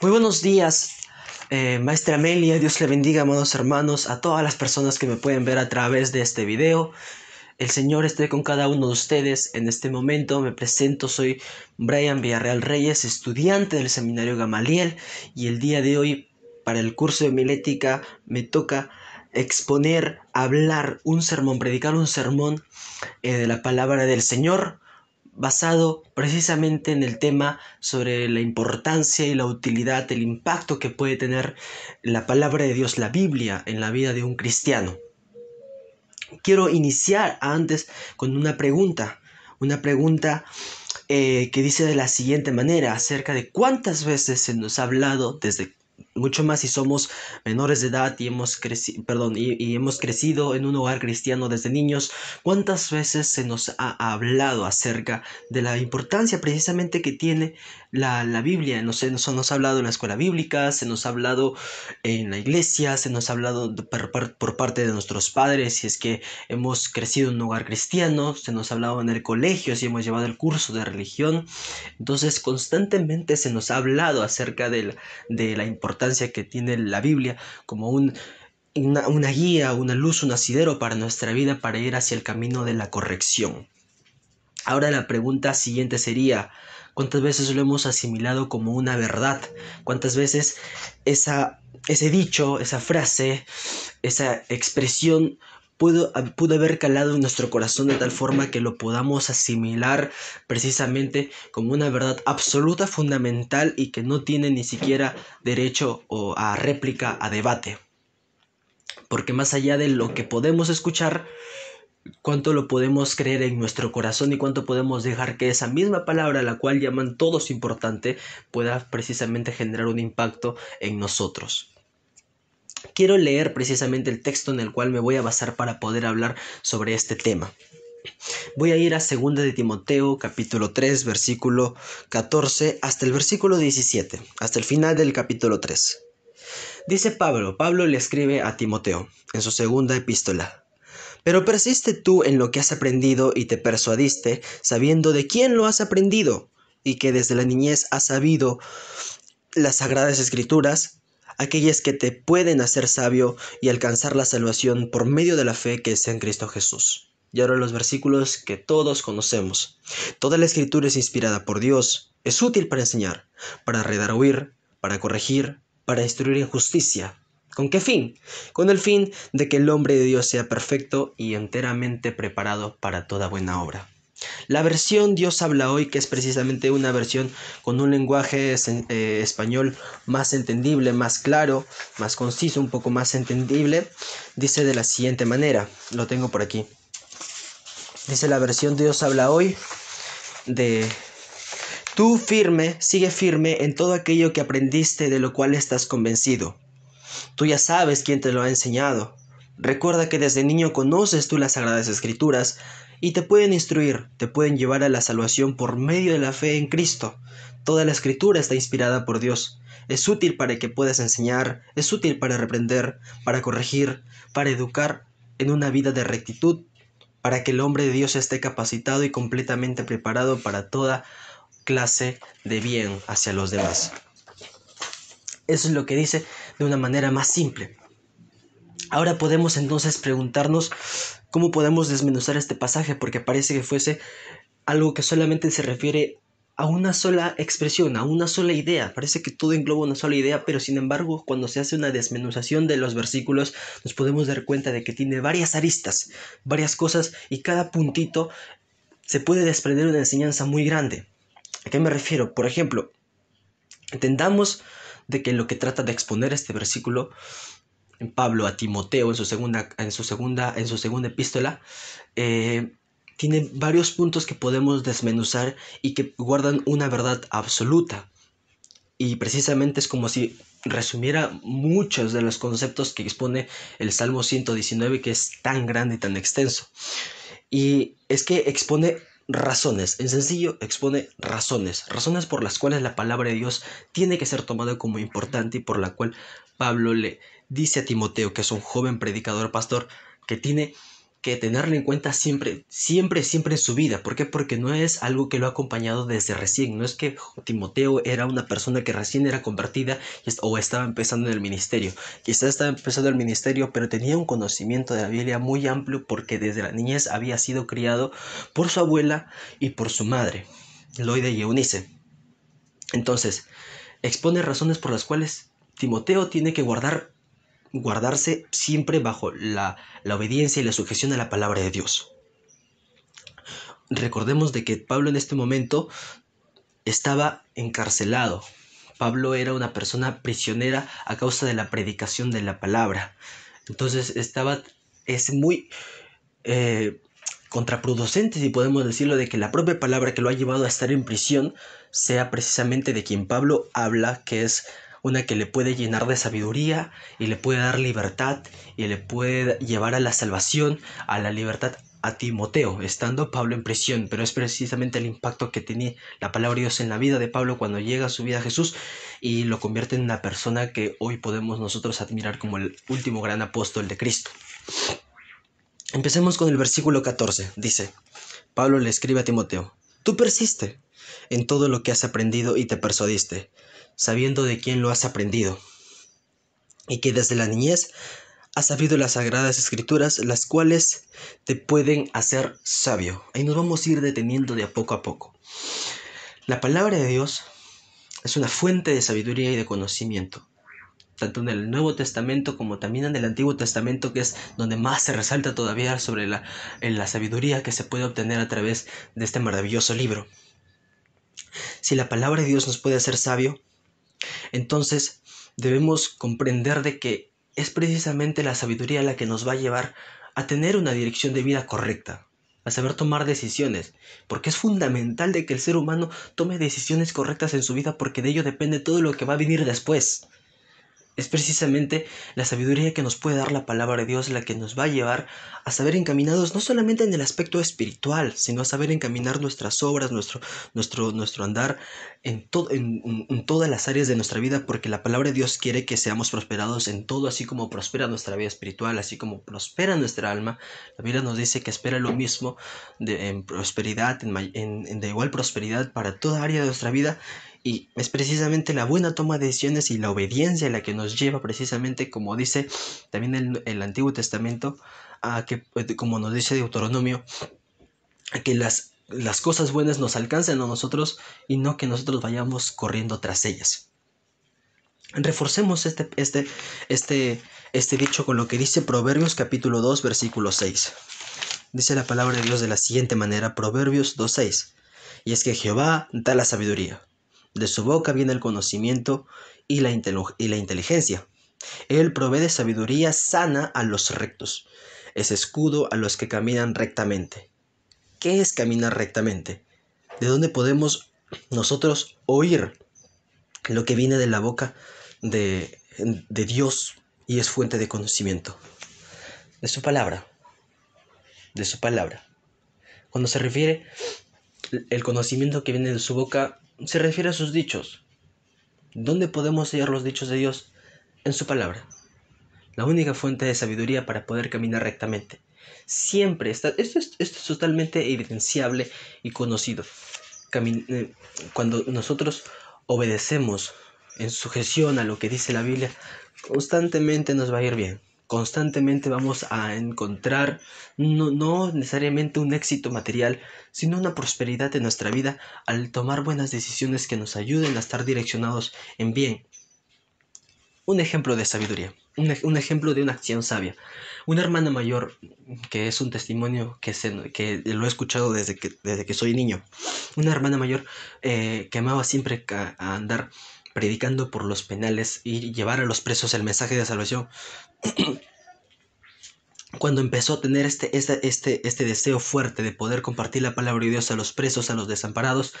Muy buenos días, eh, maestra Amelia. Dios le bendiga, amados hermanos, a todas las personas que me pueden ver a través de este video. El Señor esté con cada uno de ustedes. En este momento me presento, soy Brian Villarreal Reyes, estudiante del Seminario Gamaliel, y el día de hoy, para el curso de Milética, me toca exponer, hablar un sermón, predicar un sermón eh, de la palabra del Señor basado precisamente en el tema sobre la importancia y la utilidad, el impacto que puede tener la palabra de Dios, la Biblia, en la vida de un cristiano. Quiero iniciar antes con una pregunta, una pregunta eh, que dice de la siguiente manera acerca de cuántas veces se nos ha hablado desde mucho más si somos menores de edad y hemos, perdón, y, hemos crecido en un hogar cristiano desde niños, cuántas veces se nos ha hablado acerca de la importancia precisamente que tiene la, Biblia. Nos, nos, nos ha hablado en la escuela bíblica, se nos ha hablado en la iglesia, se nos ha hablado por, parte de nuestros padres si es que hemos crecido en un hogar cristiano, se nos ha hablado en el colegio si hemos llevado el curso de religión. Entonces constantemente se nos ha hablado acerca de la importancia que tiene la Biblia como una, guía, una luz, un asidero para nuestra vida, para ir hacia el camino de la corrección. Ahora la pregunta siguiente sería, ¿cuántas veces lo hemos asimilado como una verdad? ¿Cuántas veces esa, ese dicho, esa frase, esa expresión pudo, haber calado en nuestro corazón de tal forma que lo podamos asimilar precisamente como una verdad absoluta, fundamental y que no tiene ni siquiera derecho o a réplica, a debate. Porque más allá de lo que podemos escuchar, cuánto lo podemos creer en nuestro corazón y cuánto podemos dejar que esa misma palabra, la cual llaman todos importante, pueda precisamente generar un impacto en nosotros. Quiero leer precisamente el texto en el cual me voy a basar para poder hablar sobre este tema. Voy a ir a 2 de Timoteo capítulo 3 versículo 14 hasta el versículo 17, hasta el final del capítulo 3. Dice Pablo, Pablo le escribe a Timoteo en su segunda epístola. Pero persiste tú en lo que has aprendido y te persuadiste, sabiendo de quién lo has aprendido, y que desde la niñez has sabido las sagradas escrituras, aquellas que te pueden hacer sabio y alcanzar la salvación por medio de la fe que es en Cristo Jesús. Y ahora los versículos que todos conocemos. Toda la escritura es inspirada por Dios, es útil para enseñar, para redarguir, para corregir, para instruir en justicia. ¿Con qué fin? Con el fin de que el hombre de Dios sea perfecto y enteramente preparado para toda buena obra. La versión Dios habla hoy, que es precisamente una versión con un lenguaje eh, español más entendible, más claro, más conciso, un poco más entendible, dice de la siguiente manera, lo tengo por aquí. Dice la versión Dios habla hoy de Tú firme, sigue firme en todo aquello que aprendiste de lo cual estás convencido. Tú ya sabes quién te lo ha enseñado. Recuerda que desde niño conoces tú las Sagradas Escrituras, y te pueden instruir, te pueden llevar a la salvación por medio de la fe en Cristo. Toda la escritura está inspirada por Dios. Es útil para que puedas enseñar, es útil para reprender, para corregir, para educar en una vida de rectitud, para que el hombre de Dios esté capacitado y completamente preparado para toda clase de bien hacia los demás. Eso es lo que dice de una manera más simple. Ahora podemos entonces preguntarnos cómo podemos desmenuzar este pasaje, porque parece que fuese algo que solamente se refiere a una sola expresión, a una sola idea. Parece que todo engloba una sola idea, pero sin embargo, cuando se hace una desmenuzación de los versículos, nos podemos dar cuenta de que tiene varias aristas, varias cosas, y cada puntito se puede desprender una enseñanza muy grande. ¿A qué me refiero? Por ejemplo, entendamos de que lo que trata de exponer este versículo en Pablo a Timoteo en su segunda, en su segunda, en su segunda epístola, eh, tiene varios puntos que podemos desmenuzar y que guardan una verdad absoluta. Y precisamente es como si resumiera muchos de los conceptos que expone el Salmo 119, que es tan grande y tan extenso. Y es que expone razones, en sencillo expone razones, razones por las cuales la palabra de Dios tiene que ser tomada como importante y por la cual Pablo le, dice a Timoteo, que es un joven predicador pastor, que tiene que tenerlo en cuenta siempre, siempre, siempre en su vida. ¿Por qué? Porque no es algo que lo ha acompañado desde recién. No es que Timoteo era una persona que recién era convertida o estaba empezando en el ministerio. Quizás estaba empezando el ministerio, pero tenía un conocimiento de la Biblia muy amplio porque desde la niñez había sido criado por su abuela y por su madre, Loide y Eunice. Entonces, expone razones por las cuales Timoteo tiene que guardar guardarse siempre bajo la, la obediencia y la sujeción a la palabra de Dios. Recordemos de que Pablo en este momento estaba encarcelado. Pablo era una persona prisionera a causa de la predicación de la palabra. Entonces estaba, es muy eh, contraproducente, si podemos decirlo, de que la propia palabra que lo ha llevado a estar en prisión sea precisamente de quien Pablo habla, que es una que le puede llenar de sabiduría y le puede dar libertad y le puede llevar a la salvación, a la libertad a Timoteo, estando Pablo en prisión, pero es precisamente el impacto que tiene la palabra de Dios en la vida de Pablo cuando llega a su vida Jesús y lo convierte en una persona que hoy podemos nosotros admirar como el último gran apóstol de Cristo. Empecemos con el versículo 14. Dice, Pablo le escribe a Timoteo, tú persiste en todo lo que has aprendido y te persuadiste, sabiendo de quién lo has aprendido, y que desde la niñez has sabido las sagradas escrituras, las cuales te pueden hacer sabio. Y nos vamos a ir deteniendo de a poco a poco. La palabra de Dios es una fuente de sabiduría y de conocimiento, tanto en el Nuevo Testamento como también en el Antiguo Testamento, que es donde más se resalta todavía sobre la, en la sabiduría que se puede obtener a través de este maravilloso libro. Si la palabra de Dios nos puede hacer sabio, entonces, debemos comprender de que es precisamente la sabiduría la que nos va a llevar a tener una dirección de vida correcta, a saber tomar decisiones, porque es fundamental de que el ser humano tome decisiones correctas en su vida porque de ello depende todo lo que va a venir después. Es precisamente la sabiduría que nos puede dar la palabra de Dios la que nos va a llevar a saber encaminados no solamente en el aspecto espiritual, sino a saber encaminar nuestras obras, nuestro, nuestro, nuestro andar en, todas las áreas de nuestra vida, porque la palabra de Dios quiere que seamos prosperados en todo, así como prospera nuestra vida espiritual, así como prospera nuestra alma. La Biblia nos dice que espera lo mismo en prosperidad, en, de igual prosperidad para toda área de nuestra vida y es precisamente la buena toma de decisiones y la obediencia la que nos lleva precisamente, como dice también el, Antiguo Testamento, a que, eh, como nos dice Deuteronomio, a que las, las cosas buenas nos alcancen a nosotros y no que nosotros vayamos corriendo tras ellas. Reforcemos este, este, este, este dicho con lo que dice Proverbios capítulo 2 versículo 6. Dice la palabra de Dios de la siguiente manera, Proverbios 2.6, y es que Jehová da la sabiduría, de su boca viene el conocimiento y la, y la inteligencia. Él provee de sabiduría sana a los rectos. Es escudo a los que caminan rectamente. ¿Qué es caminar rectamente? ¿De dónde podemos nosotros oír lo que viene de la boca de, de Dios y es fuente de conocimiento? De su palabra. De su palabra. Cuando se refiere el conocimiento que viene de su boca se refiere a sus dichos. ¿Dónde podemos hallar los dichos de Dios? En su palabra. La única fuente de sabiduría para poder caminar rectamente. Siempre está, esto, es, esto es totalmente evidenciable y conocido. Eh, cuando nosotros obedecemos en sujeción a lo que dice la Biblia, constantemente nos va a ir bien constantemente vamos a encontrar no, necesariamente un éxito material, sino una prosperidad en nuestra vida al tomar buenas decisiones que nos ayuden a estar direccionados en bien. Un ejemplo de sabiduría, un, ejemplo de una acción sabia. Una hermana mayor, que es un testimonio que, se, que lo he escuchado desde que, desde que soy niño, una hermana mayor eh, que amaba siempre a andar predicando por los penales y llevar a los presos el mensaje de salvación. Cuando empezó a tener este, este, este, este deseo fuerte de poder compartir la palabra de Dios a los presos, a los desamparados,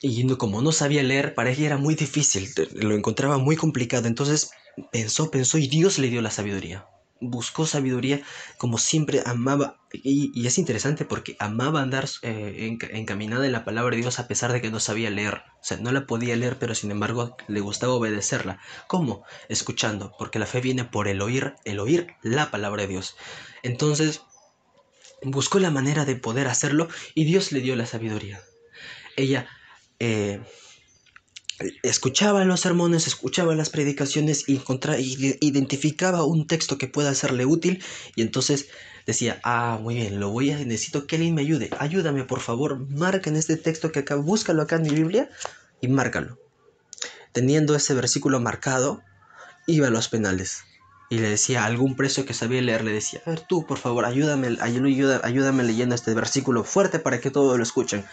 y como no sabía leer, para ella era muy difícil, lo encontraba muy complicado, entonces pensó, pensó y Dios le dio la sabiduría buscó sabiduría, como siempre amaba, y, es interesante porque amaba andar eh, encaminada en la palabra de Dios a pesar de que no sabía leer, o sea, no la podía leer, pero sin embargo le gustaba obedecerla. ¿Cómo? Escuchando, porque la fe viene por el oír, el oír la palabra de Dios. Entonces, buscó la manera de poder hacerlo y Dios le dio la sabiduría. Ella... Eh, escuchaba los sermones, escuchaba las predicaciones y identificaba un texto que pueda serle útil y entonces decía, ah, muy bien, lo voy a, necesito que alguien me ayude, ayúdame por favor, marca en este texto que acá, búscalo acá en mi Biblia y márcalo. Teniendo ese versículo marcado, iba a los penales y le decía a algún preso que sabía leer, le decía, a ver tú, por favor, ayúdame, ayúdame, ayúdame leyendo este versículo fuerte para que todos lo escuchen.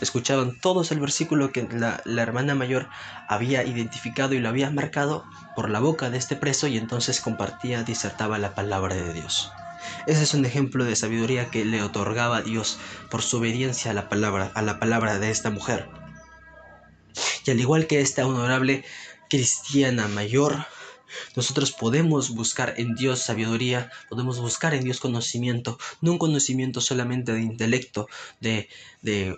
Escuchaban todos el versículo que la, hermana mayor había identificado y lo había marcado por la boca de este preso y entonces compartía, disertaba la palabra de Dios. Ese es un ejemplo de sabiduría que le otorgaba Dios por su obediencia a la palabra, a la palabra de esta mujer. Y al igual que esta honorable cristiana mayor, nosotros podemos buscar en Dios sabiduría, podemos buscar en Dios conocimiento, no un conocimiento solamente de intelecto, de, de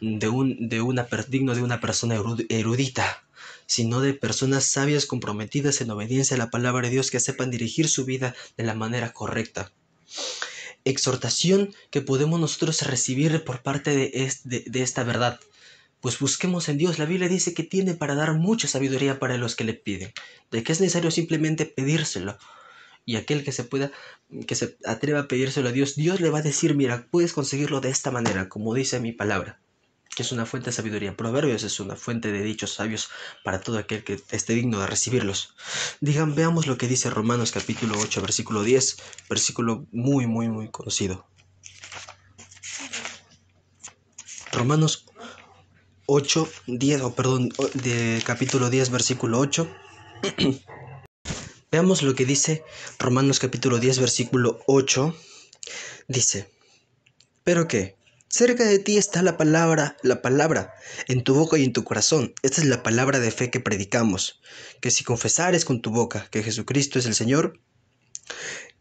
de un, de una, digno de una persona erudita, sino de personas sabias comprometidas en obediencia a la palabra de Dios que sepan dirigir su vida de la manera correcta. Exhortación que podemos nosotros recibir por parte de, de esta verdad. Pues busquemos en Dios. La Biblia dice que tiene para dar mucha sabiduría para los que le piden, de que es necesario simplemente pedírselo y aquel que se pueda, que se atreva a pedírselo a Dios, Dios le va a decir, mira, puedes conseguirlo de esta manera, como dice mi palabra, que es una fuente de sabiduría. Proverbios es una fuente de dichos sabios para todo aquel que esté digno de recibirlos. Digan, veamos lo que dice Romanos capítulo 8, versículo 10, versículo muy, muy, muy conocido. Romanos 8, 10, o perdón, de capítulo 10, versículo 8. Veamos lo que dice Romanos capítulo 10, versículo 8. Dice, pero que cerca de ti está la palabra, la palabra, en tu boca y en tu corazón. Esta es la palabra de fe que predicamos, que si confesares con tu boca que Jesucristo es el Señor,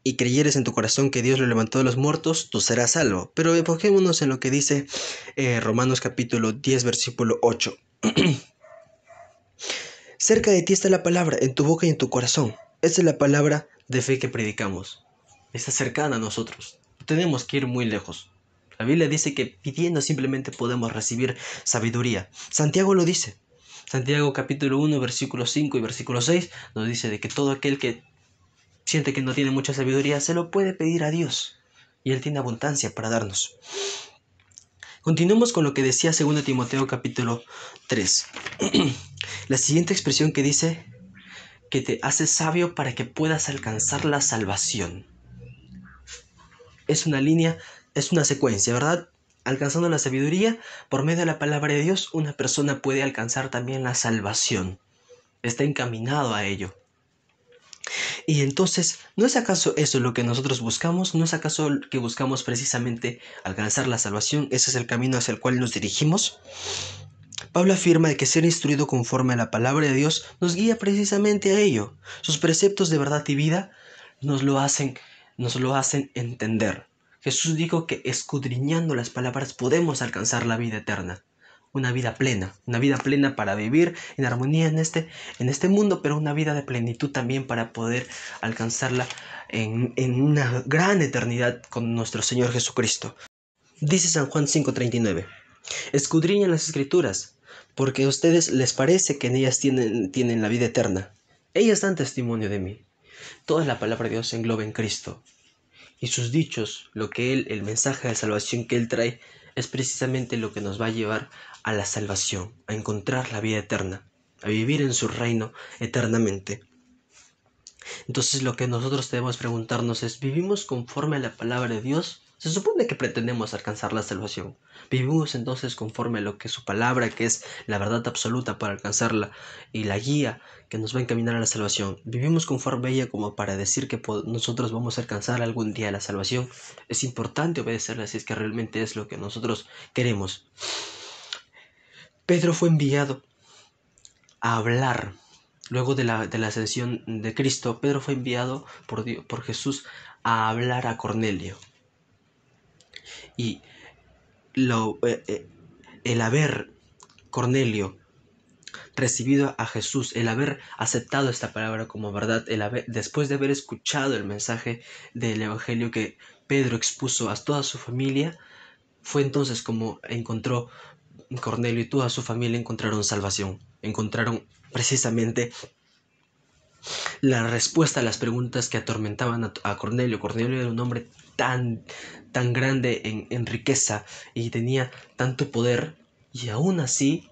y creyeres en tu corazón que Dios lo levantó de los muertos, tú serás salvo. Pero enfoquémonos en lo que dice eh, Romanos capítulo 10, versículo 8. Cerca de ti está la palabra, en tu boca y en tu corazón. Esa es la palabra de fe que predicamos. Está cercana a nosotros. No tenemos que ir muy lejos. La Biblia dice que pidiendo simplemente podemos recibir sabiduría. Santiago lo dice. Santiago capítulo 1, versículo 5 y versículo 6 nos dice de que todo aquel que siente que no tiene mucha sabiduría se lo puede pedir a Dios y Él tiene abundancia para darnos. Continuemos con lo que decía 2 Timoteo capítulo 3. La siguiente expresión que dice que te hace sabio para que puedas alcanzar la salvación. Es una línea, es una secuencia, ¿verdad? Alcanzando la sabiduría, por medio de la palabra de Dios, una persona puede alcanzar también la salvación. Está encaminado a ello. Y entonces, ¿no es acaso eso lo que nosotros buscamos? ¿No es acaso que buscamos precisamente alcanzar la salvación? ¿Ese es el camino hacia el cual nos dirigimos? Pablo afirma de que ser instruido conforme a la palabra de Dios nos guía precisamente a ello. Sus preceptos de verdad y vida nos lo hacen, nos lo hacen entender. Jesús dijo que escudriñando las palabras podemos alcanzar la vida eterna, una vida plena, una vida plena para vivir en armonía en este, en este mundo, pero una vida de plenitud también para poder alcanzarla en, en una gran eternidad con nuestro Señor Jesucristo. Dice San Juan 539. Escudriñan las escrituras, porque a ustedes les parece que en ellas tienen, tienen la vida eterna. Ellas dan testimonio de mí. Toda la palabra de Dios se engloba en Cristo. Y sus dichos, lo que Él, el mensaje de salvación que Él trae, es precisamente lo que nos va a llevar a la salvación, a encontrar la vida eterna, a vivir en su reino eternamente. Entonces lo que nosotros debemos preguntarnos es, ¿vivimos conforme a la palabra de Dios? Se supone que pretendemos alcanzar la salvación. Vivimos entonces conforme a lo que su palabra, que es la verdad absoluta para alcanzarla y la guía que nos va a encaminar a la salvación. Vivimos conforme a ella como para decir que nosotros vamos a alcanzar algún día la salvación. Es importante obedecerla si es que realmente es lo que nosotros queremos. Pedro fue enviado a hablar. Luego de la, ascensión de Cristo, Pedro fue enviado por, Dios, por Jesús a hablar a Cornelio y lo, eh, eh, el haber, Cornelio, recibido a Jesús, el haber aceptado esta palabra como verdad, el después de haber escuchado el mensaje del Evangelio que Pedro expuso a toda su familia, fue entonces como encontró Cornelio y toda su familia encontraron salvación, encontraron precisamente la respuesta a las preguntas que atormentaban a, Cornelio. Cornelio era un hombre tan, tan grande en, en riqueza y tenía tanto poder y aún así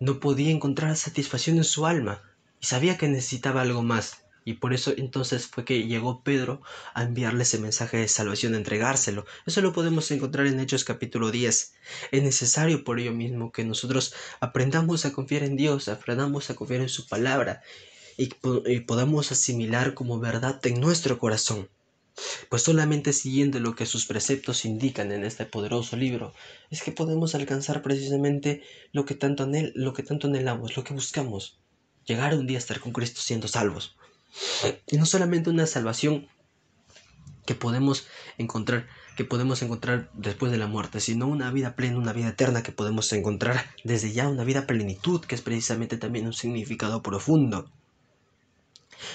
no podía encontrar satisfacción en su alma y sabía que necesitaba algo más. Y por eso entonces fue que llegó Pedro a enviarle ese mensaje de salvación, a entregárselo. Eso lo podemos encontrar en Hechos capítulo 10. Es necesario por ello mismo que nosotros aprendamos a confiar en Dios, aprendamos a confiar en su palabra y, podamos asimilar como verdad en nuestro corazón. Pues solamente siguiendo lo que sus preceptos indican en este poderoso libro, es que podemos alcanzar precisamente lo que tanto, anhel lo que tanto anhelamos, lo que buscamos, llegar un día a estar con Cristo siendo salvos. Y no solamente una salvación que podemos encontrar, que podemos encontrar después de la muerte, sino una vida plena, una vida eterna que podemos encontrar desde ya, una vida plenitud, que es precisamente también un significado profundo.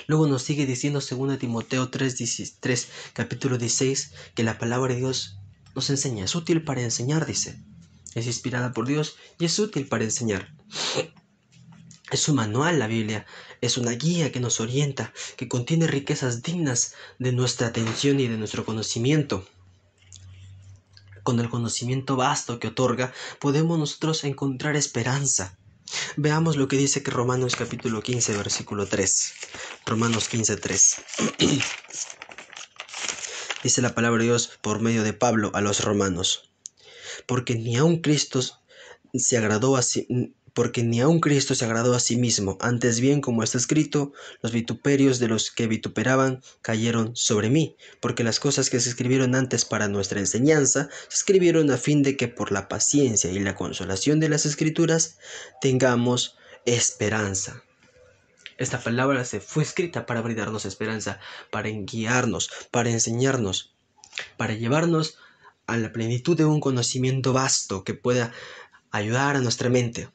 Luego nos sigue diciendo 2 Timoteo 3, 3, capítulo 16, que la palabra de Dios nos enseña, es útil para enseñar, dice. Es inspirada por Dios y es útil para enseñar. Es un manual la Biblia, es una guía que nos orienta, que contiene riquezas dignas de nuestra atención y de nuestro conocimiento. Con el conocimiento vasto que otorga, podemos nosotros encontrar esperanza, Veamos lo que dice que Romanos capítulo 15, versículo 3. Romanos 15, 3. dice la palabra de Dios por medio de Pablo a los romanos. Porque ni aun Cristo se agradó a sí, porque ni aun Cristo se agradó a sí mismo, antes bien, como está escrito, los vituperios de los que vituperaban cayeron sobre mí, porque las cosas que se escribieron antes para nuestra enseñanza se escribieron a fin de que por la paciencia y la consolación de las escrituras tengamos esperanza. Esta palabra se fue escrita para brindarnos esperanza, para guiarnos, para enseñarnos, para llevarnos a la plenitud de un conocimiento vasto que pueda ayudar a nuestra mente,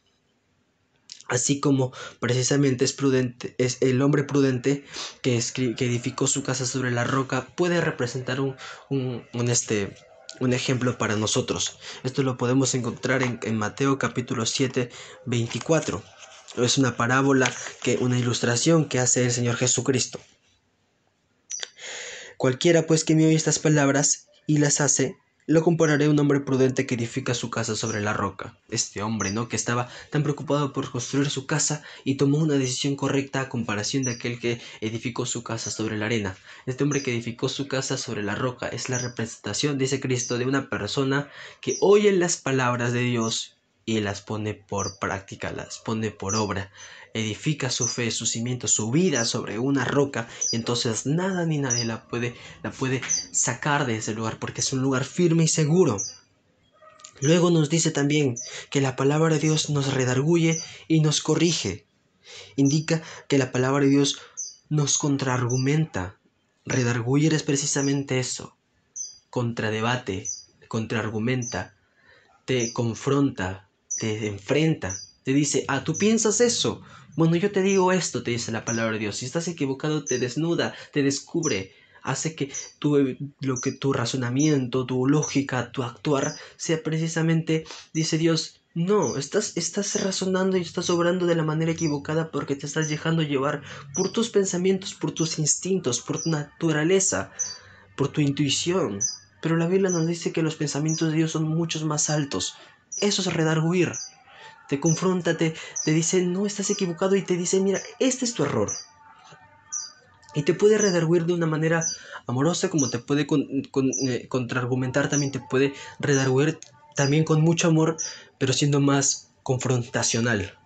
Así como precisamente es prudente, es el hombre prudente que, edificó su casa sobre la roca, puede representar un, este, un ejemplo para nosotros. Esto lo podemos encontrar en, Mateo capítulo 7, 24. Es una parábola, que, una ilustración que hace el Señor Jesucristo. Cualquiera pues que me oye estas palabras y las hace, lo compararé a un hombre prudente que edifica su casa sobre la roca. Este hombre, ¿no? Que estaba tan preocupado por construir su casa y tomó una decisión correcta a comparación de aquel que edificó su casa sobre la arena. Este hombre que edificó su casa sobre la roca es la representación, dice Cristo, de una persona que oye las palabras de Dios y las pone por práctica, las pone por obra edifica su fe, su cimiento, su vida sobre una roca, y entonces nada ni nadie la puede, la puede sacar de ese lugar, porque es un lugar firme y seguro. Luego nos dice también que la palabra de Dios nos redarguye y nos corrige. Indica que la palabra de Dios nos contraargumenta. Redarguir es precisamente eso. Contradebate, contraargumenta, te confronta, te enfrenta te dice, ah, tú piensas eso. Bueno, yo te digo esto, te dice la palabra de Dios. Si estás equivocado, te desnuda, te descubre. Hace que tu, lo que tu razonamiento, tu lógica, tu actuar sea precisamente, dice Dios, no, estás, estás razonando y estás obrando de la manera equivocada porque te estás dejando llevar por tus pensamientos, por tus instintos, por tu naturaleza, por tu intuición. Pero la Biblia nos dice que los pensamientos de Dios son muchos más altos. Eso es redarguir te confronta, te, dice, no estás equivocado y te dice, mira, este es tu error. Y te puede redarguir de una manera amorosa, como te puede con, eh, contraargumentar, también te puede redarguir también con mucho amor, pero siendo más confrontacional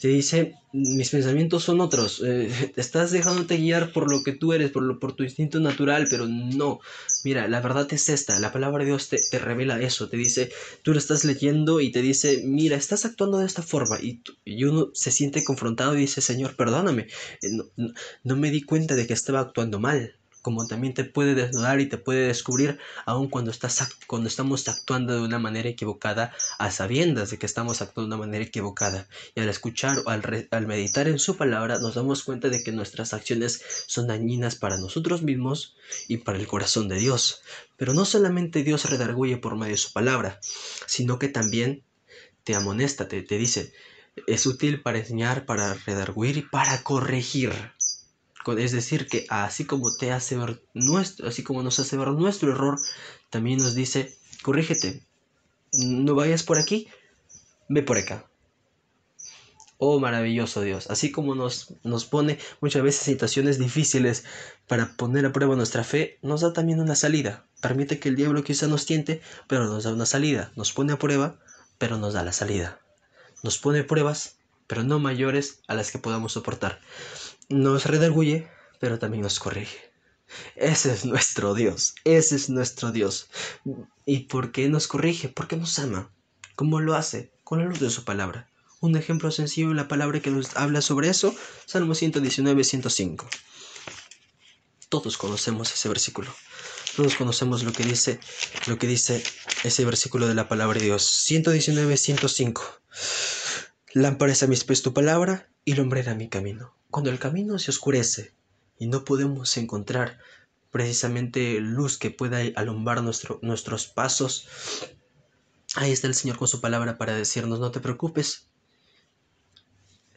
te dice, mis pensamientos son otros, eh, estás dejándote guiar por lo que tú eres, por, lo, por tu instinto natural, pero no, mira, la verdad es esta, la palabra de Dios te, te revela eso, te dice, tú lo estás leyendo y te dice, mira, estás actuando de esta forma y, uno se siente confrontado y dice, Señor, perdóname, eh, no me di cuenta de que estaba actuando mal, como también te puede desnudar y te puede descubrir aun cuando, estás, cuando estamos actuando de una manera equivocada, a sabiendas de que estamos actuando de una manera equivocada. Y al escuchar o al, al meditar en su palabra, nos damos cuenta de que nuestras acciones son dañinas para nosotros mismos y para el corazón de Dios. Pero no solamente Dios redarguye por medio de su palabra, sino que también te amonesta, te, te dice, es útil para enseñar, para redarguir y para corregir es decir, que así como, te hace ver nuestro, así como nos hace ver nuestro error, también nos dice, corrígete, no vayas por aquí, ve por acá. Oh maravilloso Dios, así como nos, nos pone muchas veces situaciones difíciles para poner a prueba nuestra fe, nos da también una salida. Permite que el diablo quizá nos tiente, pero nos da una salida. Nos pone a prueba, pero nos da la salida. Nos pone pruebas, pero no mayores a las que podamos soportar. Nos redarguye, pero también nos corrige. Ese es nuestro Dios, ese es nuestro Dios. ¿Y por qué nos corrige? Porque nos ama. ¿Cómo lo hace? Con la luz de su palabra. Un ejemplo sencillo de la palabra que nos habla sobre eso, Salmo 119, 105. Todos conocemos ese versículo. Todos conocemos lo que dice, lo que dice ese versículo de la palabra de Dios. 119, 105. Lámpara es a mis pies tu palabra y el hombre era mi camino. Cuando el camino se oscurece y no podemos encontrar precisamente luz que pueda alumbrar nuestros pasos, ahí está el Señor con su palabra para decirnos, no te preocupes,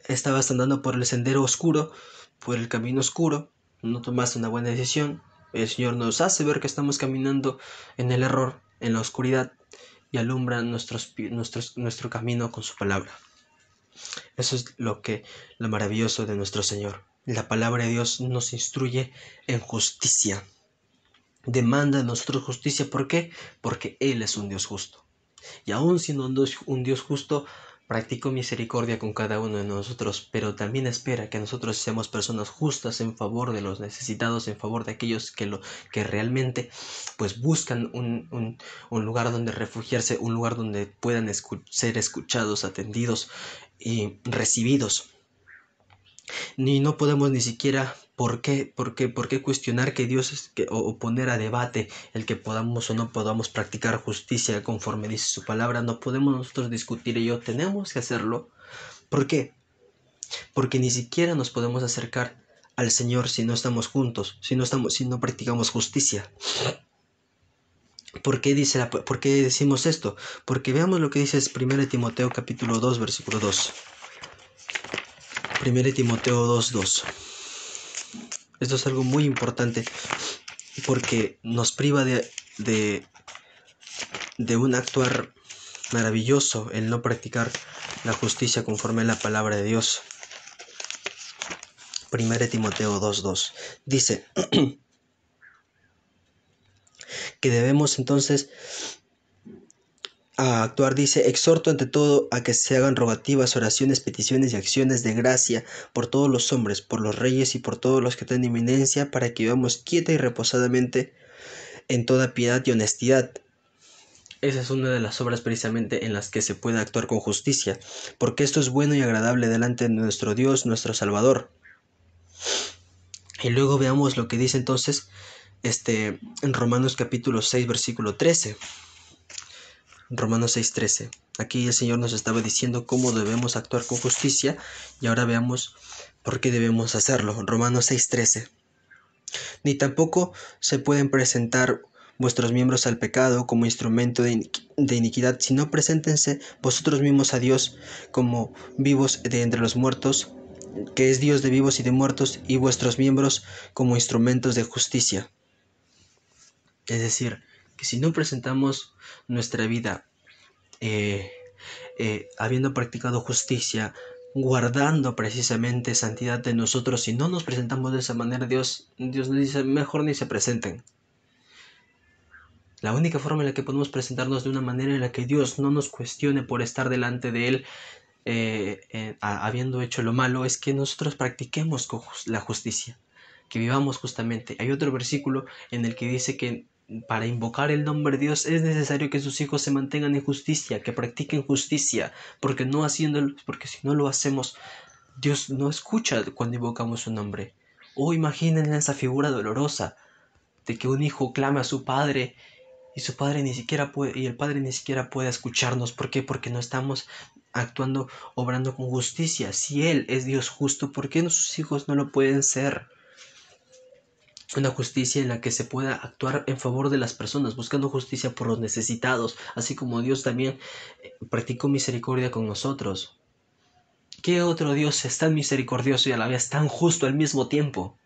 estabas andando por el sendero oscuro, por el camino oscuro, no tomaste una buena decisión, el Señor nos hace ver que estamos caminando en el error, en la oscuridad, y alumbra nuestros, nuestro camino con su palabra. Eso es lo que lo maravilloso de nuestro Señor. La palabra de Dios nos instruye en justicia. Demanda a nosotros justicia. ¿Por qué? Porque Él es un Dios justo. Y aun siendo un Dios justo, Practico misericordia con cada uno de nosotros, pero también espera que nosotros seamos personas justas en favor de los necesitados, en favor de aquellos que, lo, que realmente pues buscan un, un, un lugar donde refugiarse, un lugar donde puedan ser escuchados, atendidos y recibidos ni no podemos ni siquiera por qué, por qué, por qué cuestionar que Dios es que, o, poner a debate el que podamos o no podamos practicar justicia conforme dice su palabra. No podemos nosotros discutir ello, tenemos que hacerlo. ¿Por qué? Porque ni siquiera nos podemos acercar al Señor si no estamos juntos, si no, estamos, si no practicamos justicia. ¿Por qué, dice la, ¿Por qué decimos esto? Porque veamos lo que dice 1 Timoteo capítulo 2, versículo 2. 1 Timoteo 2.2. Esto es algo muy importante porque nos priva de, de, un actuar maravilloso el no practicar la justicia conforme a la palabra de Dios. 1 Timoteo 2.2 dice que debemos entonces a actuar dice, exhorto ante todo a que se hagan rogativas, oraciones, peticiones y acciones de gracia por todos los hombres, por los reyes y por todos los que tienen eminencia, para que vivamos quieta y reposadamente en toda piedad y honestidad. Esa es una de las obras precisamente en las que se puede actuar con justicia, porque esto es bueno y agradable delante de nuestro Dios, nuestro Salvador. Y luego veamos lo que dice entonces este, en Romanos capítulo 6, versículo 13. Romanos 6:13. Aquí el Señor nos estaba diciendo cómo debemos actuar con justicia y ahora veamos por qué debemos hacerlo. Romanos 6:13. Ni tampoco se pueden presentar vuestros miembros al pecado como instrumento de, iniquidad, sino preséntense vosotros mismos a Dios como vivos de entre los muertos, que es Dios de vivos y de muertos, y vuestros miembros como instrumentos de justicia. Es decir, que si no presentamos nuestra vida eh, eh, habiendo practicado justicia, guardando precisamente santidad de nosotros, si no nos presentamos de esa manera, Dios, Dios nos dice, mejor ni se presenten. La única forma en la que podemos presentarnos de una manera en la que Dios no nos cuestione por estar delante de Él eh, habiendo hecho lo malo es que nosotros practiquemos la justicia, que vivamos justamente. Hay otro versículo en el que dice que para invocar el nombre de Dios es necesario que sus hijos se mantengan en justicia, que practiquen justicia, porque no haciéndolo, porque si no lo hacemos, Dios no escucha cuando invocamos su nombre. O oh, imaginen esa figura dolorosa de que un hijo clame a su padre y su padre ni siquiera puede y el padre ni siquiera puede escucharnos, ¿por qué? Porque no estamos actuando obrando con justicia. Si él es Dios justo, ¿por qué sus hijos no lo pueden ser? una justicia en la que se pueda actuar en favor de las personas, buscando justicia por los necesitados, así como Dios también eh, practicó misericordia con nosotros. ¿Qué otro Dios es tan misericordioso y a la vez tan justo al mismo tiempo?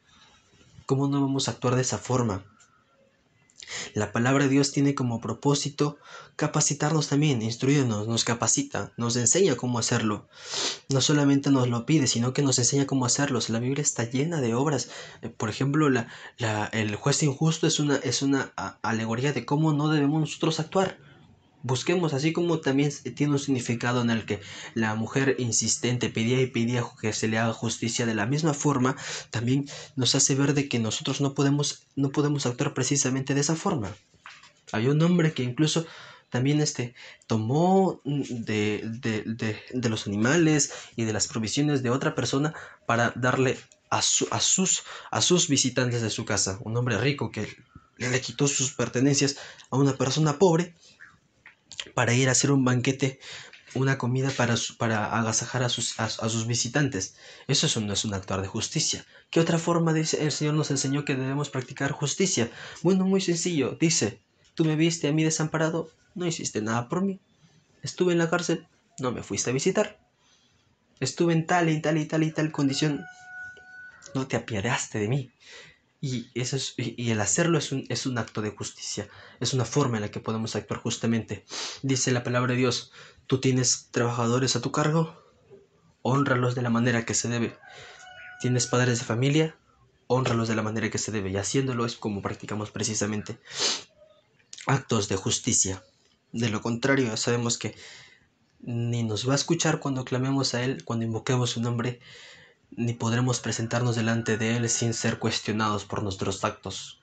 ¿Cómo no vamos a actuar de esa forma? La palabra de Dios tiene como propósito capacitarnos también, instruirnos, nos capacita, nos enseña cómo hacerlo. No solamente nos lo pide, sino que nos enseña cómo hacerlo. La Biblia está llena de obras. Eh, por ejemplo, la, la, el juez injusto es una, es una alegoría de cómo no debemos nosotros actuar. Busquemos, así como también tiene un significado en el que la mujer insistente pedía y pedía que se le haga justicia de la misma forma, también nos hace ver de que nosotros no podemos, no podemos actuar precisamente de esa forma. Hay un hombre que incluso también este, tomó de, de, los animales y de las provisiones de otra persona para darle a, a, sus, a sus visitantes de su casa. Un hombre rico que le quitó sus pertenencias a una persona pobre para ir a hacer un banquete, una comida para, para agasajar a sus, a, sus visitantes. Eso no es un actuar de justicia. ¿Qué otra forma dice el Señor nos enseñó que debemos practicar justicia? Bueno, muy sencillo. Dice, tú me viste a mí desamparado, no hiciste nada por mí. Estuve en la cárcel, no me fuiste a visitar. Estuve en tal y tal y tal y tal condición, no te apiadaste de mí. Y, eso y el hacerlo es un, es un acto de justicia, es una forma en la que podemos actuar justamente. Dice la palabra de Dios, tú tienes trabajadores a tu cargo, honralos de la manera que se debe. Tienes padres de familia, honralos de la manera que se debe. Y haciéndolo es como practicamos precisamente actos de justicia. De lo contrario, sabemos que ni nos va a escuchar cuando clamemos a Él, cuando invoquemos su nombre, ni podremos presentarnos delante de Él sin ser cuestionados por nuestros actos.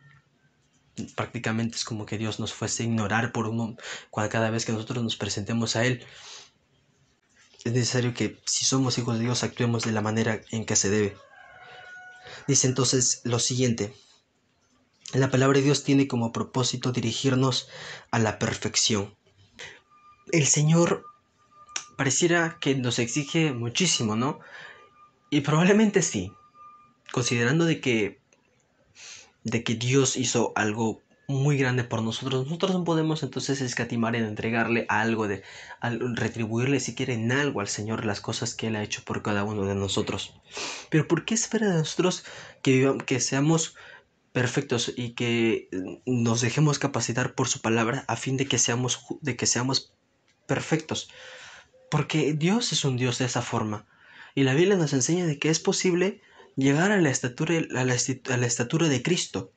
Prácticamente es como que Dios nos fuese a ignorar por uno cada vez que nosotros nos presentemos a Él. Es necesario que si somos hijos de Dios actuemos de la manera en que se debe. Dice entonces lo siguiente. La palabra de Dios tiene como propósito dirigirnos a la perfección. El Señor pareciera que nos exige muchísimo, ¿no? Y probablemente sí, considerando de que, de que Dios hizo algo muy grande por nosotros, nosotros no podemos entonces escatimar en entregarle algo, de, al, retribuirle si quieren algo al Señor las cosas que Él ha hecho por cada uno de nosotros. Pero ¿por qué espera de nosotros que, vivamos, que seamos perfectos y que nos dejemos capacitar por su palabra a fin de que seamos, de que seamos perfectos. Porque Dios es un Dios de esa forma. Y la Biblia nos enseña de que es posible llegar a la estatura, a la, estatura de Cristo.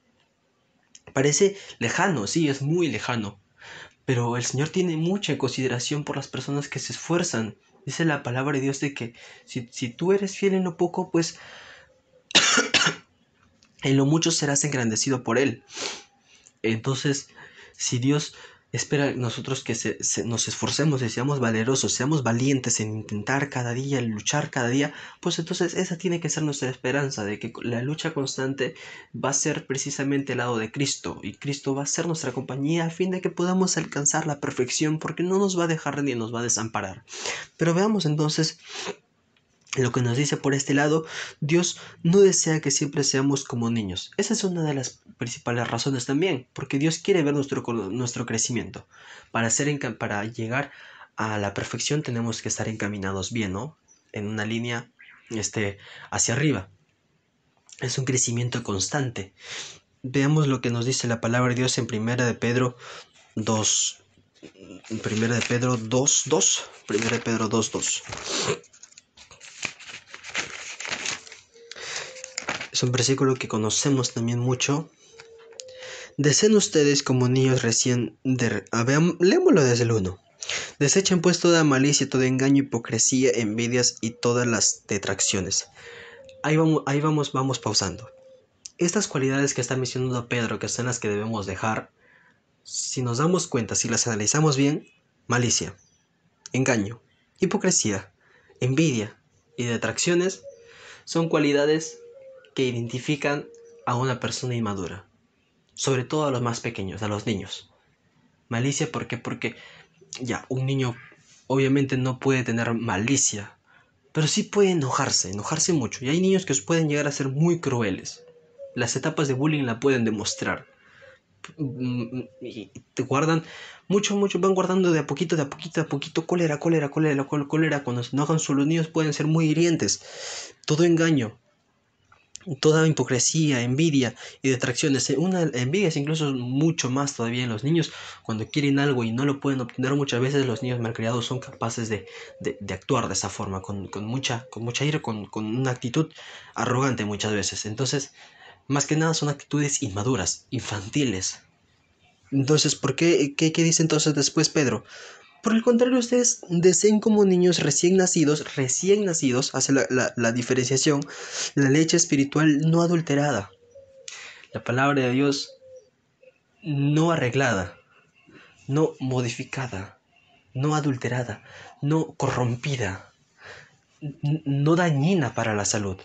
Parece lejano, sí, es muy lejano. Pero el Señor tiene mucha consideración por las personas que se esfuerzan. Dice la palabra de Dios de que si, si tú eres fiel en lo poco, pues en lo mucho serás engrandecido por Él. Entonces, si Dios espera nosotros que nos esforcemos y seamos valerosos, seamos valientes en intentar cada día, en luchar cada día, pues entonces esa tiene que ser nuestra esperanza, de que la lucha constante va a ser precisamente el lado de Cristo, y Cristo va a ser nuestra compañía a fin de que podamos alcanzar la perfección, porque no nos va a dejar ni nos va a desamparar. Pero veamos entonces lo que nos dice por este lado, Dios no desea que siempre seamos como niños. Esa es una de las principales razones también, porque Dios quiere ver nuestro, nuestro crecimiento. Para, ser, llegar a la perfección tenemos que estar encaminados bien, ¿no? En una línea este, hacia arriba. Es un crecimiento constante. Veamos lo que nos dice la palabra de Dios en Primera de Pedro 2. Primera de Pedro 2.2. Primera de Pedro 2.2. 2. es un versículo que conocemos también mucho. Deseen ustedes como niños recién de... A desde el 1. Desechen pues toda malicia, todo engaño, hipocresía, envidias y todas las detracciones. Ahí vamos, ahí vamos, vamos pausando. Estas cualidades que está mencionando Pedro, que son las que debemos dejar, si nos damos cuenta, si las analizamos bien, malicia, engaño, hipocresía, envidia y detracciones son cualidades identifican a una persona inmadura, sobre todo a los más pequeños, a los niños. Malicia, porque Porque ya, un niño obviamente no puede tener malicia, pero sí puede enojarse, enojarse mucho. Y hay niños que pueden llegar a ser muy crueles. Las etapas de bullying la pueden demostrar. Mm, y te guardan mucho, mucho, van guardando de a poquito, de a poquito, a poquito, cólera, cólera, cólera, cólera. Cuando se enojan solo niños pueden ser muy hirientes. Todo engaño, toda hipocresía, envidia y detracciones. Eh, una envidia es incluso mucho más todavía en los niños. Cuando quieren algo y no lo pueden obtener, muchas veces los niños malcriados son capaces de, actuar de esa forma, con, mucha, con mucha ira, con, con una actitud arrogante muchas veces. Entonces, más que nada son actitudes inmaduras, infantiles. Entonces, ¿por qué, qué, qué dice entonces después Pedro? Por el contrario, ustedes deseen como niños recién nacidos, recién nacidos, hace la, la diferenciación, la leche espiritual no adulterada, la palabra de Dios no arreglada, no modificada, no adulterada, no corrompida, no dañina para la salud.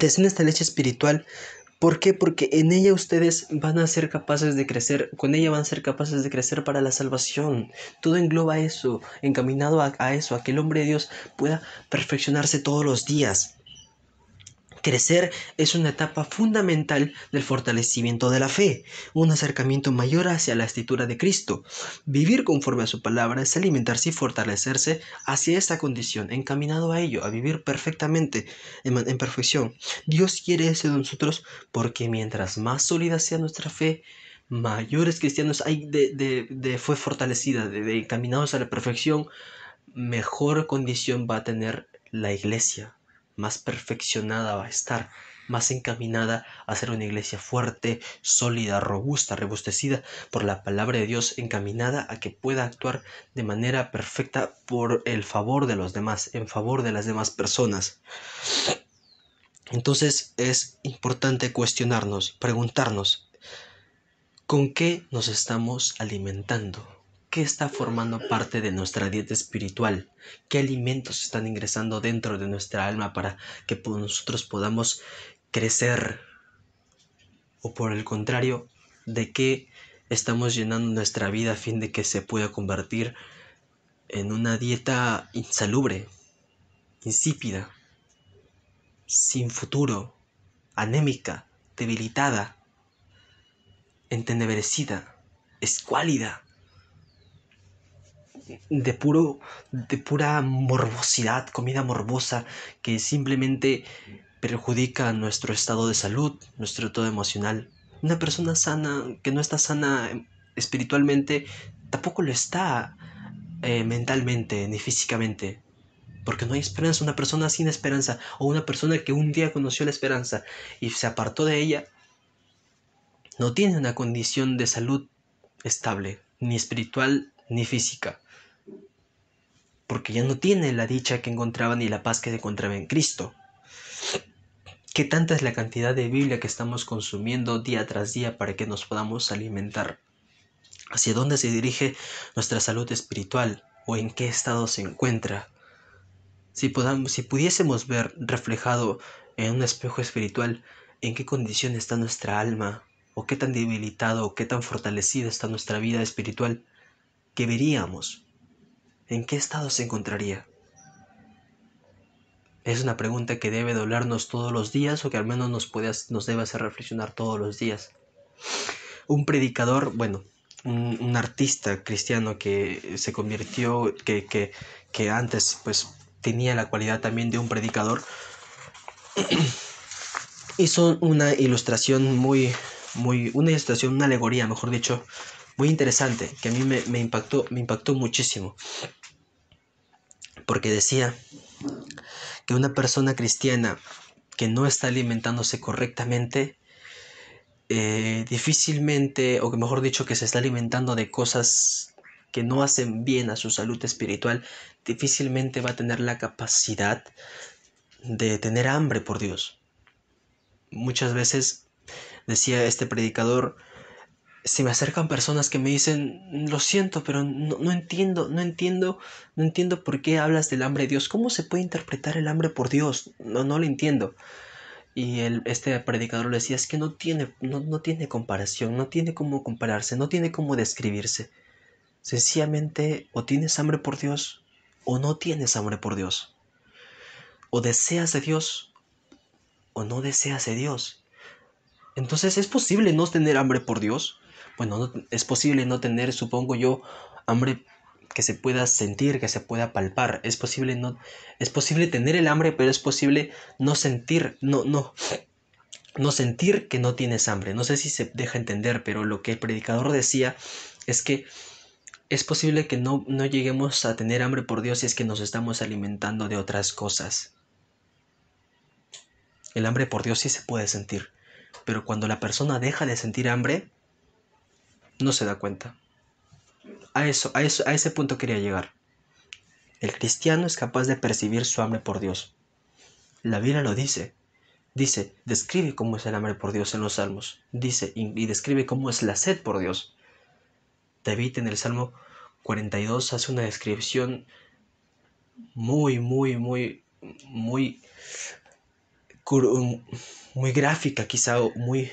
Deseen esta leche espiritual ¿Por qué? Porque en ella ustedes van a ser capaces de crecer, con ella van a ser capaces de crecer para la salvación. Todo engloba eso, encaminado a, eso, a que el hombre de Dios pueda perfeccionarse todos los días. Crecer es una etapa fundamental del fortalecimiento de la fe, un acercamiento mayor hacia la escritura de Cristo. Vivir conforme a su palabra es alimentarse y fortalecerse hacia esa condición, encaminado a ello, a vivir perfectamente, en, perfección. Dios quiere eso de nosotros porque mientras más sólida sea nuestra fe, mayores cristianos hay de, de, fue fortalecida, de encaminados a la perfección, mejor condición va a tener la iglesia, más perfeccionada va a estar, más encaminada a ser una iglesia fuerte, sólida, robusta, robustecida por la palabra de Dios, encaminada a que pueda actuar de manera perfecta por el favor de los demás, en favor de las demás personas. Entonces es importante cuestionarnos, preguntarnos, ¿con qué nos estamos alimentando? qué está formando parte de nuestra dieta espiritual, qué alimentos están ingresando dentro de nuestra alma para que nosotros podamos crecer o por el contrario, de qué estamos llenando nuestra vida a fin de que se pueda convertir en una dieta insalubre, insípida, sin futuro, anémica, debilitada, entenebrecida, escuálida de puro de pura morbosidad, comida morbosa que simplemente perjudica nuestro estado de salud, nuestro todo emocional. Una persona sana que no está sana espiritualmente tampoco lo está eh, mentalmente ni físicamente. Porque no hay esperanza. Una persona sin esperanza o una persona que un día conoció la esperanza y se apartó de ella, no tiene una condición de salud estable, ni espiritual ni física porque ya no tiene la dicha que encontraba ni la paz que se encontraba en Cristo. ¿Qué tanta es la cantidad de Biblia que estamos consumiendo día tras día para que nos podamos alimentar? ¿Hacia dónde se dirige nuestra salud espiritual? ¿O en qué estado se encuentra? Si, pudiésemos ver reflejado en un espejo espiritual en qué condición está nuestra alma, o qué tan debilitado o qué tan fortalecida está nuestra vida espiritual, ¿Qué veríamos ¿en qué estado se encontraría? Es una pregunta que debe dolernos todos los días o que al menos nos, debe hacer reflexionar todos los días. Un predicador, bueno, un, artista cristiano que se convirtió, que, que, antes pues tenía la cualidad también de un predicador, hizo una ilustración muy, muy, una ilustración, una alegoría, mejor dicho, muy interesante, que a mí me impactó, me impactó muchísimo porque decía que una persona cristiana que no está alimentándose correctamente, eh, difícilmente, o que mejor dicho, que se está alimentando de cosas que no hacen bien a su salud espiritual, difícilmente va a tener la capacidad de tener hambre por Dios. Muchas veces, decía este predicador, se me acercan personas que me dicen, lo siento, pero no, entiendo, no entiendo, no entiendo por qué hablas del hambre de Dios. ¿Cómo se puede interpretar el hambre por Dios? No, lo entiendo. Y el, este predicador le decía, es que no tiene, no tiene comparación, no tiene cómo compararse, no tiene cómo describirse. Sencillamente, o tienes hambre por Dios, o no tienes hambre por Dios. O deseas de Dios, o no deseas de Dios. Entonces, ¿es posible no tener hambre por Dios? Bueno, pues es posible no tener, supongo yo, hambre que se pueda sentir, que se pueda palpar. Es posible no es posible tener el hambre, pero es posible no sentir, no no no sentir que no tienes hambre. No sé si se deja entender, pero lo que el predicador decía es que es posible que no, no lleguemos a tener hambre por Dios si es que nos estamos alimentando de otras cosas. El hambre por Dios sí se puede sentir, pero cuando la persona deja de sentir hambre, no se da cuenta. A eso, a ese punto quería llegar. El cristiano es capaz de percibir su hambre por Dios. La Biblia lo dice. Dice, describe cómo es el hambre por Dios en los salmos. Dice, y, describe cómo es la sed por Dios. David en el Salmo 42 hace una descripción muy, muy, muy, muy, muy gráfica, quizá muy,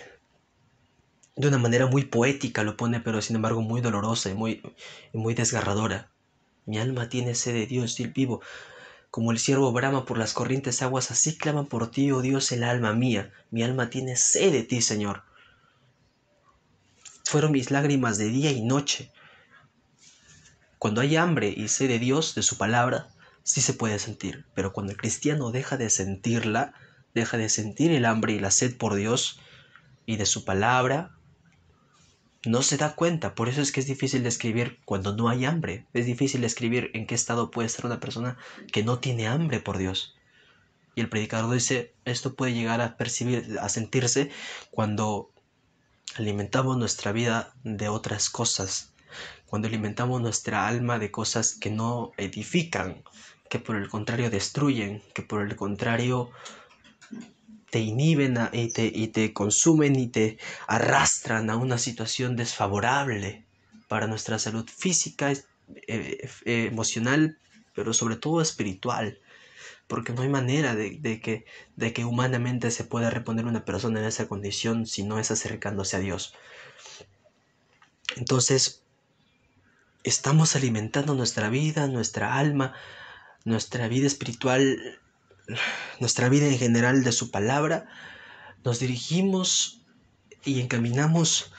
de una manera muy poética lo pone, pero sin embargo muy dolorosa y muy, muy desgarradora. Mi alma tiene sed de Dios vivo. Como el ciervo brama por las corrientes aguas, así clama por ti, oh Dios, el alma mía. Mi alma tiene sed de ti, Señor. Fueron mis lágrimas de día y noche. Cuando hay hambre y sed de Dios, de su palabra, sí se puede sentir. Pero cuando el cristiano deja de sentirla, deja de sentir el hambre y la sed por Dios y de su palabra, no se da cuenta, por eso es que es difícil escribir cuando no hay hambre, es difícil escribir en qué estado puede estar una persona que no tiene hambre por Dios. Y el predicador dice, esto puede llegar a percibir, a sentirse cuando alimentamos nuestra vida de otras cosas, cuando alimentamos nuestra alma de cosas que no edifican, que por el contrario destruyen, que por el contrario te inhiben y, te, consumen y te arrastran a una situación desfavorable para nuestra salud física, eh, eh, emocional, pero sobre todo espiritual. Porque no hay manera de, de, que, de que humanamente se pueda reponer una persona en esa condición si no es acercándose a Dios. Entonces, estamos alimentando nuestra vida, nuestra alma, nuestra vida espiritual nuestra vida en general de su palabra, nos dirigimos y encaminamos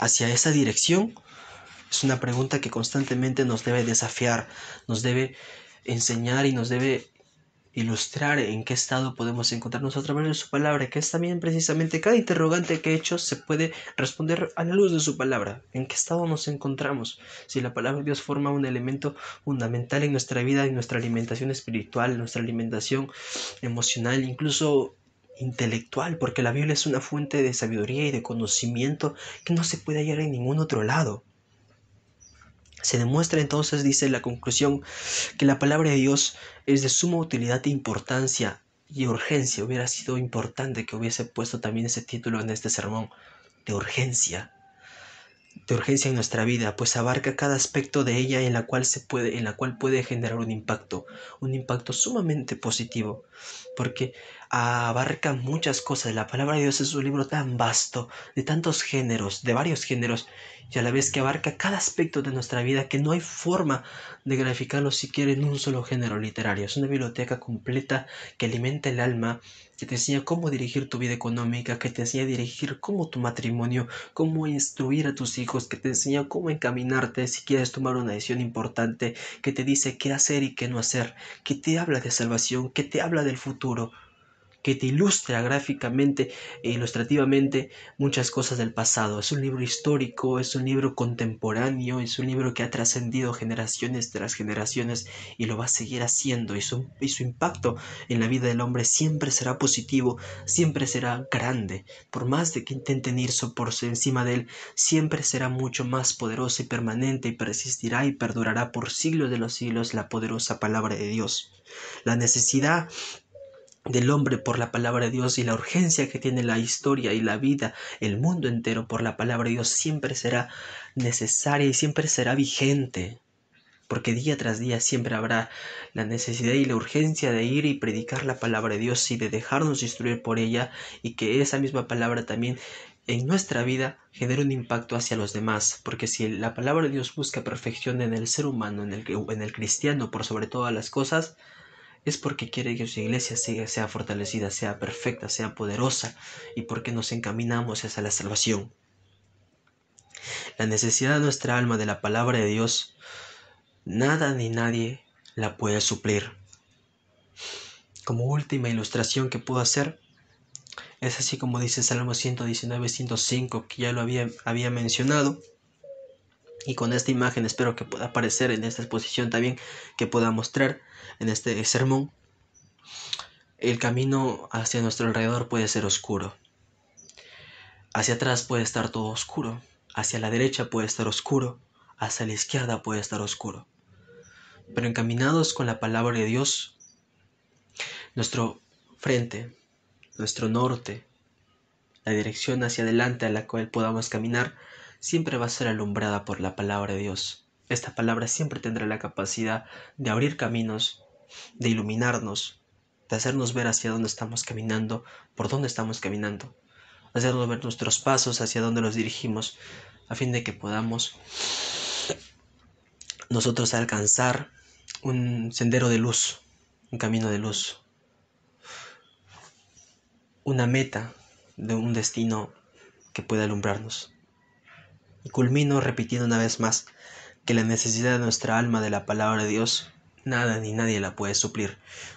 hacia esa dirección? Es una pregunta que constantemente nos debe desafiar, nos debe enseñar y nos debe ilustrar en qué estado podemos encontrarnos a través de su palabra, que es también precisamente cada interrogante que he hecho se puede responder a la luz de su palabra, en qué estado nos encontramos, si la palabra de Dios forma un elemento fundamental en nuestra vida, en nuestra alimentación espiritual, en nuestra alimentación emocional, incluso intelectual, porque la Biblia es una fuente de sabiduría y de conocimiento que no se puede hallar en ningún otro lado. Se demuestra entonces, dice la conclusión, que la palabra de Dios es de suma utilidad e importancia y urgencia. Hubiera sido importante que hubiese puesto también ese título en este sermón, de urgencia. De urgencia en nuestra vida, pues abarca cada aspecto de ella en la cual se puede, en la cual puede generar un impacto, un impacto sumamente positivo, porque abarca muchas cosas. La palabra de Dios es un libro tan vasto, de tantos géneros, de varios géneros, y a la vez que abarca cada aspecto de nuestra vida que no hay forma de graficarlo siquiera en un solo género literario. Es una biblioteca completa que alimenta el alma, que te enseña cómo dirigir tu vida económica, que te enseña a dirigir cómo tu matrimonio, cómo instruir a tus hijos, que te enseña cómo encaminarte si quieres tomar una decisión importante, que te dice qué hacer y qué no hacer, que te habla de salvación, que te habla del futuro que te ilustra gráficamente e ilustrativamente muchas cosas del pasado. Es un libro histórico, es un libro contemporáneo, es un libro que ha trascendido generaciones tras generaciones y lo va a seguir haciendo y su, impacto en la vida del hombre siempre será positivo, siempre será grande. Por más de que intenten ir por encima de él, siempre será mucho más poderoso y permanente y persistirá y perdurará por siglos de los siglos la poderosa palabra de Dios. La necesidad del hombre por la palabra de Dios y la urgencia que tiene la historia y la vida, el mundo entero por la palabra de Dios siempre será necesaria y siempre será vigente, porque día tras día siempre habrá la necesidad y la urgencia de ir y predicar la palabra de Dios y de dejarnos instruir por ella y que esa misma palabra también en nuestra vida genere un impacto hacia los demás, porque si la palabra de Dios busca perfección en el ser humano, en el, en el cristiano por sobre todas las cosas, es porque quiere que su iglesia sea, fortalecida, sea perfecta, sea poderosa y porque nos encaminamos hacia la salvación. La necesidad de nuestra alma de la palabra de Dios, nada ni nadie la puede suplir. Como última ilustración que puedo hacer, es así como dice Salmo 119, 105, que ya lo había, había mencionado y con esta imagen espero que pueda aparecer en esta exposición también que pueda mostrar en este sermón el camino hacia nuestro alrededor puede ser oscuro hacia atrás puede estar todo oscuro hacia la derecha puede estar oscuro hacia la izquierda puede estar oscuro pero encaminados con la palabra de Dios nuestro frente nuestro norte la dirección hacia adelante a la cual podamos caminar siempre va a ser alumbrada por la palabra de Dios. Esta palabra siempre tendrá la capacidad de abrir caminos, de iluminarnos, de hacernos ver hacia dónde estamos caminando, por dónde estamos caminando, hacernos ver nuestros pasos, hacia dónde los dirigimos, a fin de que podamos nosotros alcanzar un sendero de luz, un camino de luz, una meta de un destino que pueda alumbrarnos. Y culmino repitiendo una vez más que la necesidad de nuestra alma de la palabra de Dios, nada ni nadie la puede suplir.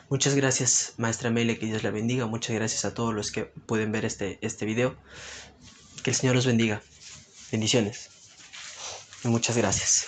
Muchas gracias, maestra Mele, que Dios la bendiga. Muchas gracias a todos los que pueden ver este, este video. Que el Señor los bendiga. Bendiciones. Y muchas gracias.